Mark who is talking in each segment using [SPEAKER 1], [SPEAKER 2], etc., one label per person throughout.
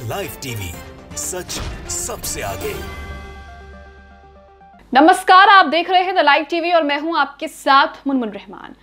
[SPEAKER 1] live TV सच सबसे आगे नमस्कार आप देख रहे हैं द लाइव टीवी और मैं हूं आपके साथ मुनमुन रहमान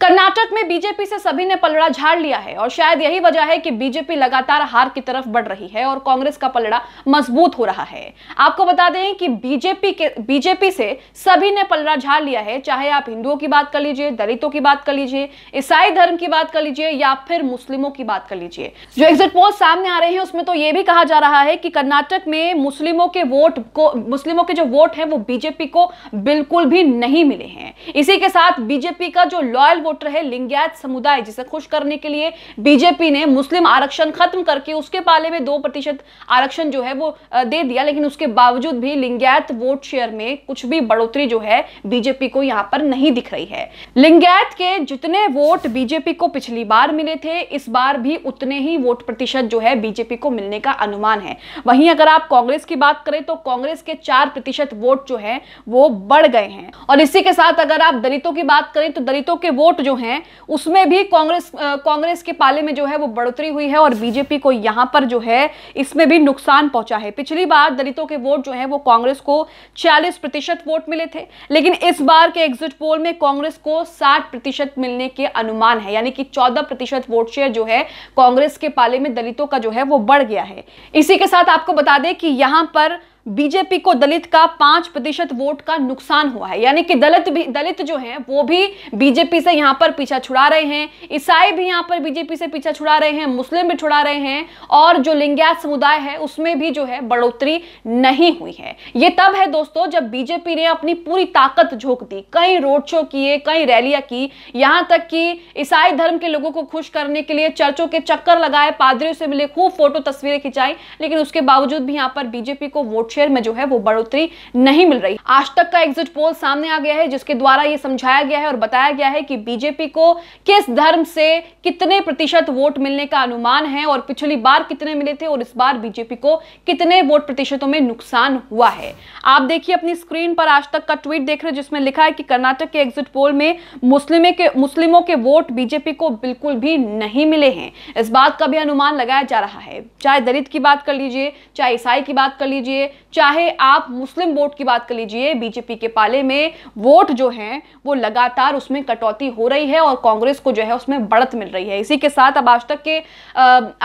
[SPEAKER 1] कर्नाटक में बीजेपी से सभी ने पलड़ा झाड़ लिया है और शायद यही वजह है कि बीजेपी लगातार हार की तरफ बढ़ रही है और कांग्रेस का पलड़ा मजबूत हो रहा है आपको बता दें कि बीजेपी के बीजेपी से सभी ने पलड़ा झाड़ लिया है चाहे आप हिंदुओं की बात कर लीजिए दलितों की बात कर लीजिए ईसाई धर्म की बात कर लीजिए या फिर मुस्लिमों की बात कर लीजिए जो एग्जिट पोल सामने आ रहे हैं उसमें तो ये भी कहा जा रहा है कि कर्नाटक में मुस्लिमों के वोट को मुस्लिमों के जो वोट है वो बीजेपी को बिल्कुल भी नहीं मिले हैं इसी के साथ बीजेपी का जो लॉयल वोटर है लिंगायत समुदाय जिसे खुश करने के लिए बीजेपी ने मुस्लिम आरक्षण खत्म करके उसके पाले में दो प्रतिशत आरक्षण जो है वो दे दिया लेकिन उसके बावजूद भी लिंगायत वोट शेयर में कुछ भी बढ़ोतरी जो है बीजेपी को यहाँ पर नहीं दिख रही है लिंगायत के जितने वोट बीजेपी को पिछली बार मिले थे इस बार भी उतने ही वोट प्रतिशत जो है बीजेपी को मिलने का अनुमान है वहीं अगर आप कांग्रेस की बात करें तो कांग्रेस के चार प्रतिशत वोट जो है वो बढ़ गए हैं और इसी के साथ अगर अगर आप दलितों की बात करें तो दलितों के वोट जो हैं उसमें भी कांग्रेस कांग्रेस के पाले में जो है वो बढ़ोतरी हुई है और बीजेपी को यहां पर जो है इसमें भी नुकसान पहुंचा है पिछली बार दलितों के वोट जो है वो कांग्रेस को चालीस प्रतिशत वोट मिले थे लेकिन इस बार के एग्जिट पोल में कांग्रेस को साठ मिलने के अनुमान है यानी कि चौदह वोट शेयर जो है कांग्रेस के पाले में दलितों का जो है वो बढ़ गया है इसी के साथ आपको बता दें कि यहां पर बीजेपी को दलित का पांच प्रतिशत वोट का नुकसान हुआ है यानी कि दलित भी दलित जो है वो भी बीजेपी से यहाँ पर पीछा छुड़ा रहे हैं ईसाई भी यहाँ पर बीजेपी से पीछा छुड़ा रहे हैं मुस्लिम भी छुड़ा रहे हैं और जो लिंग्या समुदाय है उसमें भी जो है बढ़ोतरी नहीं हुई है ये तब है दोस्तों जब बीजेपी ने अपनी पूरी ताकत झोंक दी कई रोड शो किए कई रैलियां की यहां तक कि ईसाई धर्म के लोगों को खुश करने के लिए चर्चों के चक्कर लगाए पादरियों से मिले खूब फोटो तस्वीरें खिंचाई लेकिन उसके बावजूद भी यहाँ पर बीजेपी को वोट शेयर में जो है वो बढ़ोतरी नहीं मिल रही आज तक का एग्जिट पोल सामने आ गया है जिसके द्वारा ये समझाया गया है और बताया गया है कि बीजेपी को किस धर्म से कितने प्रतिशत वोट मिलने का अनुमान है और पिछली बार कितने मिले थे और इस बार बीजेपी को कितने वोट प्रतिशतों में नुकसान हुआ है आप देखिए अपनी स्क्रीन पर आज तक का ट्वीट देख रहे जिसमें लिखा है कि कर्नाटक के एग्जिट पोल में मुस्लिमों के मुस्लिमों के वोट बीजेपी को बिल्कुल भी नहीं मिले हैं इस बात का भी अनुमान लगाया जा रहा है चाहे दलित की बात कर लीजिए चाहे ईसाई की बात कर लीजिए चाहे आप मुस्लिम वोट की बात कर लीजिए बीजेपी के पाले में वोट जो है वो लगातार उसमें कटौती हो रही है और कांग्रेस को जो है उसमें बढ़त मिल रही है इसी के साथ अब आज तक के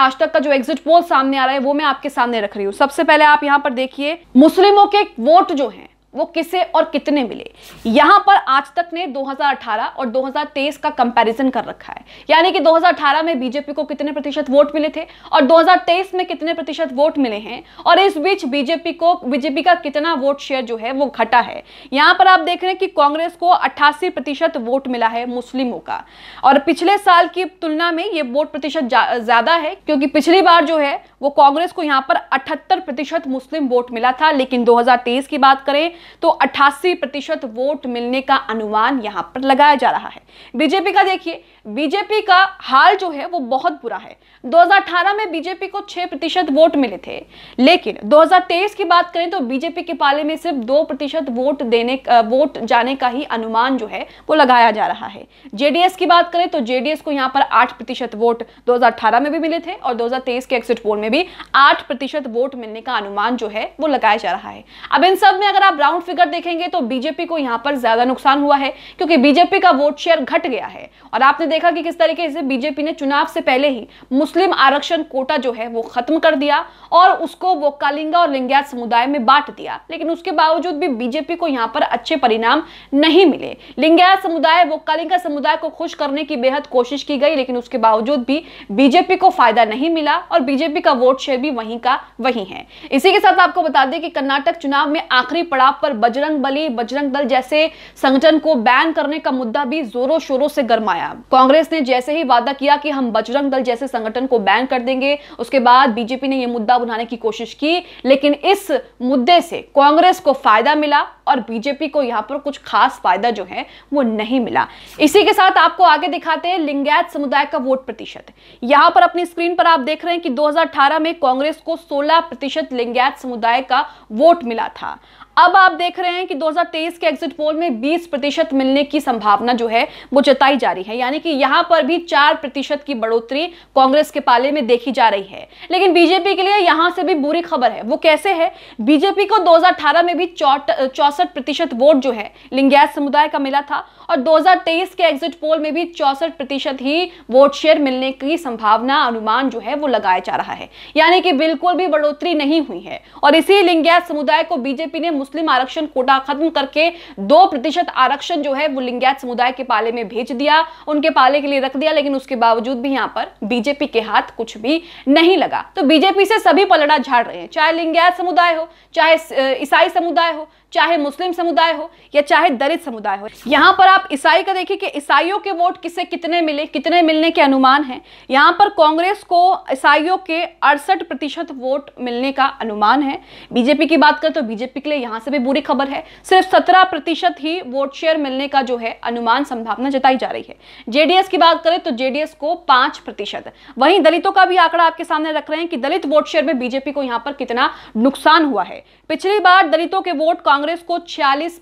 [SPEAKER 1] आज तक का जो एग्जिट पोल सामने आ रहा है वो मैं आपके सामने रख रही हूँ सबसे पहले आप यहाँ पर देखिए मुस्लिमों के वोट जो है वो किसे और कितने मिले यहां पर आज तक ने 2018 और 2023 का कंपैरिजन कर रखा है यानी कि 2018 में बीजेपी को कितने प्रतिशत वोट मिले थे और 2023 में कितने प्रतिशत वोट मिले हैं और इस बीच बीजेपी को बीजेपी का कितना वोट शेयर जो है वो घटा है यहां पर आप देख रहे हैं कि कांग्रेस को अट्ठासी प्रतिशत वोट मिला है मुस्लिमों का और पिछले साल की तुलना में ये वोट प्रतिशत ज़्यादा है क्योंकि पिछली बार जो है वो कांग्रेस को यहां पर अठहत्तर प्रतिशत मुस्लिम वोट मिला था लेकिन दो की बात करें तो अट्ठासी प्रतिशत वोट मिलने का अनुमान यहां पर लगाया जा रहा है बीजेपी का देखिए बीजेपी का हाल जो है वो बहुत बुरा है 2018 में बीजेपी को 6 प्रतिशत वोट मिले थे लेकिन 2023 की बात करें तो बीजेपी के पाले में सिर्फ 2 प्रतिशत वोट देने वोट जाने का ही अनुमान जो है वो लगाया जा रहा है जेडीएस की बात करें तो जेडीएस को यहां पर 8 प्रतिशत वोट 2018 में भी मिले थे और 2023 के एग्जिट पोल में भी आठ प्रतिशत वोट मिलने का अनुमान जो है वो लगाया जा रहा है अब इन सब में अगर आप काउंट फिगर देखेंगे तो बीजेपी को यहां पर ज्यादा नुकसान हुआ है क्योंकि बीजेपी का वोट शेयर घट गया है और आपने देखा कि किस तरीके से बीजेपी ने चुनाव से पहले ही मुस्लिम आरक्षण कोटा जो है वो खत्म कर दिया और उसको वो कालिंगा और लिंग्यात समुदाय में बांट दिया लेकिन उसके बावजूद भी बीजेपी को यहां पर अच्छे परिणाम नहीं मिले लिंग्यात समुदाय वो कालिंगा समुदाय को खुश करने की बेहद कोशिश की गई लेकिन उसके बावजूद भी बीजेपी को फायदा नहीं मिला और बीजेपी का वोट शेयर भी वहीं का वहीं है इसी के साथ आपको बता दें कि कर्नाटक चुनाव में आखिरी पड़ाव पर बजरंग बली बजरंग दल जैसे संगठन को बैन करने का मुद्दा भी जोरों शोरों से गरमाया कांग्रेस ने जैसे ही वादा किया कि हम बजरंग दल जैसे संगठन को बैन कर देंगे उसके बाद बीजेपी ने यह मुद्दा बनाने की कोशिश की लेकिन इस मुद्दे से कांग्रेस को फायदा मिला और बीजेपी को यहां पर कुछ खास फायदा जो है वो नहीं मिला इसी के साथ आपको आगे दिखाते हैं लिंगायत समुदाय का वोट प्रतिशत यहां पर अपनी स्क्रीन पर आप देख रहे हैं कि 2018 में कांग्रेस को 16 प्रतिशत लिंगायत समुदाय का वोट मिला था अब आप देख रहे हैं कि 2023 के एग्जिट पोल में 20 प्रतिशत मिलने की संभावना जो है वो जताई जा रही है यानी कि यहां पर भी 4 प्रतिशत की बढ़ोतरी कांग्रेस के पाले में देखी जा रही है लेकिन बीजेपी के लिए यहां से भी बुरी खबर है वो कैसे है बीजेपी को 2018 में भी चौसठ प्रतिशत वोट जो है लिंगायत समुदाय का मिला था और दो के एग्जिट पोल में भी चौसठ प्रतिशत ही वोट शेयर मिलने की संभावना अनुमान जो है वो लगाया जा रहा है यानी कि बिल्कुल भी बढ़ोतरी नहीं हुई है और इसी लिंगायत समुदाय को बीजेपी ने मुस्लिम आरक्षण कोटा खत्म करके दो प्रतिशत आरक्षण जो है वो लिंगायत समुदाय के पाले में भेज दिया उनके पाले के लिए रख दिया लेकिन उसके बावजूद भी यहाँ पर बीजेपी के हाथ कुछ भी नहीं लगा तो बीजेपी से सभी पलड़ा झाड़ रहे हैं चाहे लिंगायत समुदाय हो चाहे ईसाई समुदाय हो चाहे मुस्लिम समुदाय हो या चाहे दलित समुदाय हो यहाँ पर आप ईसाई का देखिए कि ईसाइयों के वोट किसे कितने मिले कितने मिलने के अनुमान है यहाँ पर कांग्रेस को ईसाइयों के अड़सठ प्रतिशत वोट मिलने का अनुमान है बीजेपी की बात करें तो बीजेपी के लिए यहाँ यहां से भी बुरी खबर है सिर्फ सत्रह प्रतिशत ही वोट शेयर मिलने का जो है अनुमान संभावना जताई जा रही है जेडीएस की बात करें तो जेडीएस को पांच प्रतिशत वहीं दलितों का भी आंकड़ा आपके सामने रख रहे हैं कि दलित वोट शेयर में बीजेपी को यहां पर कितना नुकसान हुआ है पिछली बार दलितों के वोट कांग्रेस को छियालीस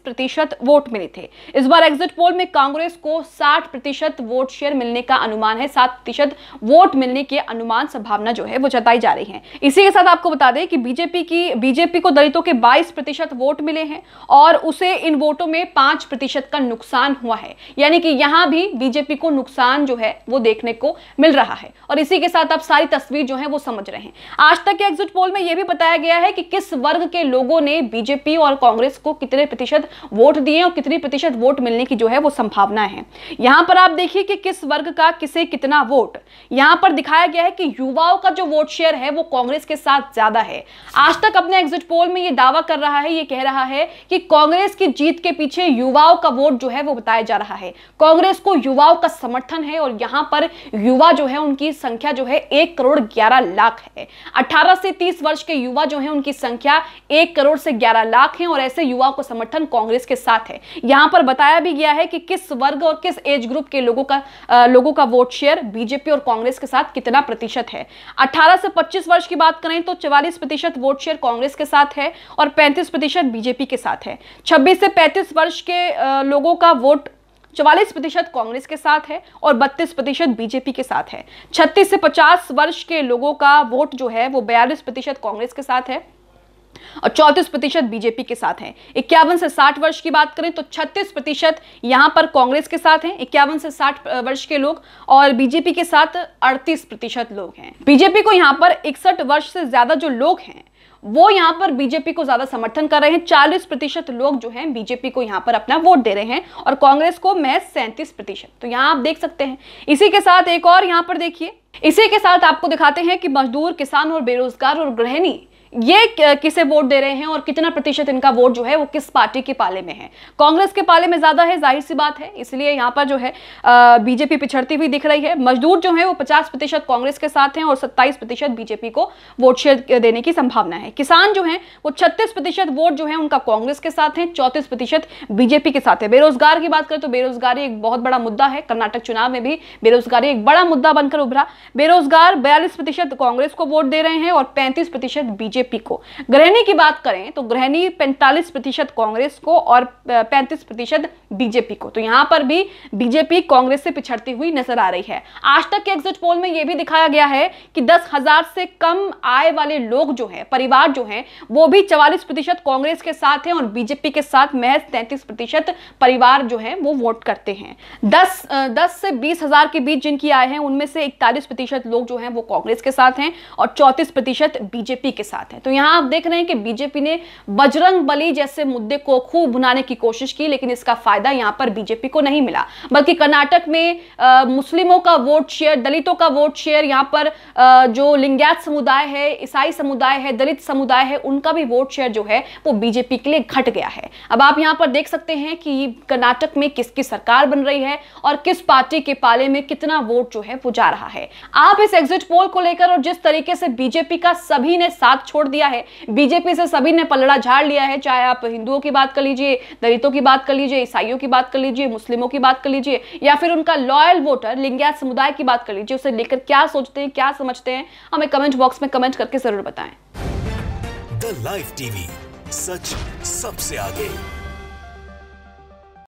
[SPEAKER 1] वोट मिले थे इस बार एग्जिट पोल में कांग्रेस को साठ वोट शेयर मिलने का अनुमान है सात वोट मिलने के अनुमान संभावना जो है वो जताई जा रही है इसी के साथ आपको बता दें कि बीजेपी की बीजेपी को दलितों के बाईस प्रतिशत वोट मिले हैं और उसे इन वोटों में पांच प्रतिशत का नुकसान हुआ है यानी कि यहां भी बीजेपी को नुकसान जो है वो देखने को मिल रहा है और इसी के साथ आप सारी तस्वीर जो है वो समझ रहे हैं आज तक के एग्जिट पोल में यह भी बताया गया है कि किस वर्ग के लोगों ने बीजेपी और कांग्रेस को कितने प्रतिशत वोट दिए और कितने प्रतिशत वोट मिलने की जो है वो संभावना है यहां पर आप देखिए कि किस वर्ग का किसे कितना वोट यहां पर दिखाया गया है कि युवाओं का जो वोट शेयर है वो कांग्रेस के साथ ज्यादा है आज तक अपने एग्जिट पोल में ये दावा कर रहा है ये कह रहा है कि कांग्रेस की जीत के पीछे युवाओं का वोट जो है वो बताया जा रहा है कांग्रेस को युवाओं का समर्थन है और यहां पर युवा जो है उनकी संख्या जो है एक करोड़ ग्यारह लाख है अठारह से तीस वर्ष के युवा जो है उनकी संख्या एक करोड़ से ग्यारह लाख है और ऐसे युवाओं का समर्थन कांग्रेस के साथ है यहां पर बताया भी गया है कि किस वर्ग और किस एज ग्रुप के लोगों का आ, लोगों का वोट शेयर बीजेपी और कांग्रेस के साथ कितना प्रतिशत है 18 से 25 वर्ष की बात करें तो 44 प्रतिशत वोट शेयर कांग्रेस के साथ है और 35 प्रतिशत प्रतिशत बीजेपी के साथ है 26 से 35 वर्ष के लोगों का वोट 44 प्रतिशत कांग्रेस के साथ है और 32 प्रतिशत बीजेपी के साथ है 36 से 50 वर्ष के लोगों का वोट जो है वो बयालीस प्रतिशत कांग्रेस के साथ है और चौतीस प्रतिशत बीजेपी के साथ हैं इक्यावन से साठ वर्ष की बात करें तो छत्तीस प्रतिशत यहां पर कांग्रेस के साथ हैं इक्यावन से साठ वर्ष के लोग और बीजेपी के साथ अड़तीस प्रतिशत लोग हैं बीजेपी को यहां पर इकसठ वर्ष से ज्यादा जो लोग हैं वो यहां पर बीजेपी को ज्यादा समर्थन कर रहे हैं चालीस प्रतिशत लोग जो हैं बीजेपी को यहां पर अपना वोट दे रहे हैं और कांग्रेस को महज सैंतीस प्रतिशत तो यहां आप देख सकते हैं इसी के साथ एक और यहां पर देखिए इसी के साथ आपको दिखाते हैं कि मजदूर किसान और बेरोजगार और गृहिणी ये किसे वोट दे रहे हैं और कितना प्रतिशत इनका वोट जो है वो किस पार्टी के पाले में है कांग्रेस के पाले में ज़्यादा है जाहिर सी बात है इसलिए यहाँ पर जो है बीजेपी पिछड़ती हुई दिख रही है मजदूर जो है वो पचास प्रतिशत कांग्रेस के साथ हैं और सत्ताईस प्रतिशत बीजेपी को वोट शेयर देने की संभावना है किसान जो है वो छत्तीस प्रतिशत वोट जो है उनका कांग्रेस के साथ है चौतीस प्रतिशत बीजेपी के साथ है बेरोजगार की बात करें तो बेरोजगारी एक बहुत बड़ा मुद्दा है कर्नाटक चुनाव में भी बेरोजगारी एक बड़ा मुद्दा बनकर उभरा बेरोजगार बयालीस प्रतिशत कांग्रेस को वोट दे रहे हैं और पैंतीस प्रतिशत बीजेपी बीजेपी को ग्रहणी की बात करें तो ग्रहणी 45 प्रतिशत कांग्रेस को और 35 प्रतिशत बीजेपी को तो यहां पर भी बीजेपी कांग्रेस से पिछड़ती हुई नजर आ रही है आज तक के एग्जिट पोल में यह भी दिखाया गया है कि दस हजार से कम आय वाले लोग जो है परिवार जो है वो भी चवालीस प्रतिशत कांग्रेस के साथ है और बीजेपी के साथ महज तैंतीस प्रतिशत परिवार जो है वो वोट करते हैं दस दस से बीस हजार के बीच जिनकी आय है उनमें से इकतालीस प्रतिशत लोग जो हैं वो कांग्रेस के साथ हैं और चौंतीस प्रतिशत बीजेपी के साथ है तो यहां आप देख रहे हैं कि बीजेपी ने बजरंग बली जैसे मुद्दे को खूब भुनाने की कोशिश की लेकिन इसका फायदा यहां पर बीजेपी को नहीं मिला बल्कि कर्नाटक में आ, मुस्लिमों का वोट शेयर दलितों का वोट शेयर यहां पर आ, जो लिंग्यात समुदाय है ईसाई समुदाय है दलित समुदाय है उनका भी वोट शेयर जो है वो बीजेपी के लिए घट गया है अब आप यहां पर देख सकते हैं कि कर्नाटक में किसकी सरकार बन रही है और किस पार्टी के पाले में कितना वोट जो है वो जा रहा है आप इस एग्जिट पोल को लेकर और जिस तरीके से बीजेपी का सभी ने साथ छोड़ छोड़ दिया है बीजेपी से सभी ने पलड़ा झाड़ लिया है चाहे आप हिंदुओं की बात कर लीजिए दलितों की बात कर लीजिए ईसाइयों की बात कर लीजिए मुस्लिमों की बात कर लीजिए या फिर उनका लॉयल वोटर लिंग्या समुदाय की बात कर लीजिए उसे लेकर क्या सोचते हैं क्या समझते हैं हमें कमेंट बॉक्स में कमेंट करके जरूर बताएं द लाइव टीवी सच सबसे आगे